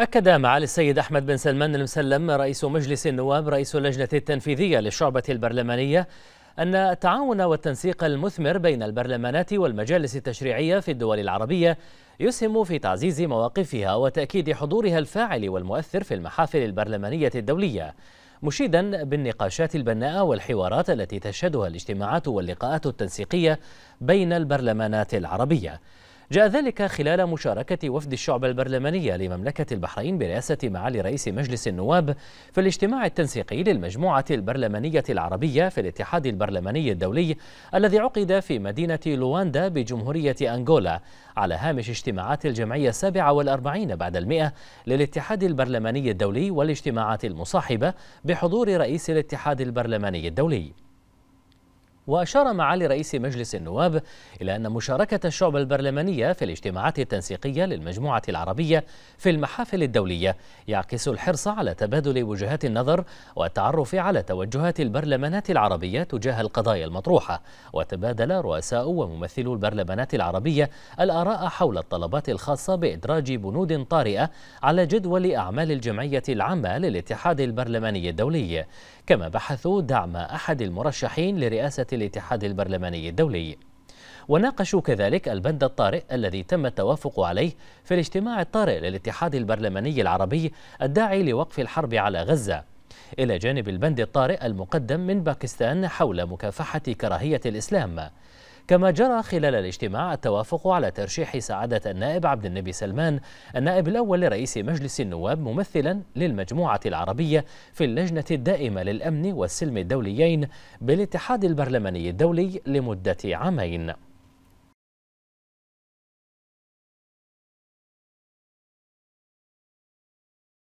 أكد معالي السيد أحمد بن سلمان المسلم رئيس مجلس النواب رئيس اللجنة التنفيذية للشعبة البرلمانية أن التعاون والتنسيق المثمر بين البرلمانات والمجالس التشريعية في الدول العربية يسهم في تعزيز مواقفها وتأكيد حضورها الفاعل والمؤثر في المحافل البرلمانية الدولية مشيدا بالنقاشات البناءة والحوارات التي تشهدها الاجتماعات واللقاءات التنسيقية بين البرلمانات العربية جاء ذلك خلال مشاركة وفد الشعب البرلمانية لمملكة البحرين برئاسة معالي رئيس مجلس النواب في الاجتماع التنسيقي للمجموعة البرلمانية العربية في الاتحاد البرلماني الدولي الذي عقد في مدينة لواندا بجمهورية أنغولا على هامش اجتماعات الجمعية السابعة والأربعين بعد المئة للاتحاد البرلماني الدولي والاجتماعات المصاحبة بحضور رئيس الاتحاد البرلماني الدولي وأشار معالي رئيس مجلس النواب إلى أن مشاركة الشعب البرلمانية في الاجتماعات التنسيقية للمجموعة العربية في المحافل الدولية يعكس الحرص على تبادل وجهات النظر والتعرف على توجهات البرلمانات العربية تجاه القضايا المطروحة وتبادل رؤساء وممثلو البرلمانات العربية الآراء حول الطلبات الخاصة بإدراج بنود طارئة على جدول أعمال الجمعية العامة للاتحاد البرلماني الدولي كما بحثوا دعم أحد المرشحين لرئاسة الاتحاد البرلماني الدولي وناقشوا كذلك البند الطارئ الذي تم التوافق عليه في الاجتماع الطارئ للاتحاد البرلماني العربي الداعي لوقف الحرب على غزة إلى جانب البند الطارئ المقدم من باكستان حول مكافحة كراهية الإسلام كما جرى خلال الاجتماع التوافق على ترشيح سعادة النائب عبد النبي سلمان النائب الأول لرئيس مجلس النواب ممثلا للمجموعة العربية في اللجنة الدائمة للأمن والسلم الدوليين بالاتحاد البرلماني الدولي لمدة عامين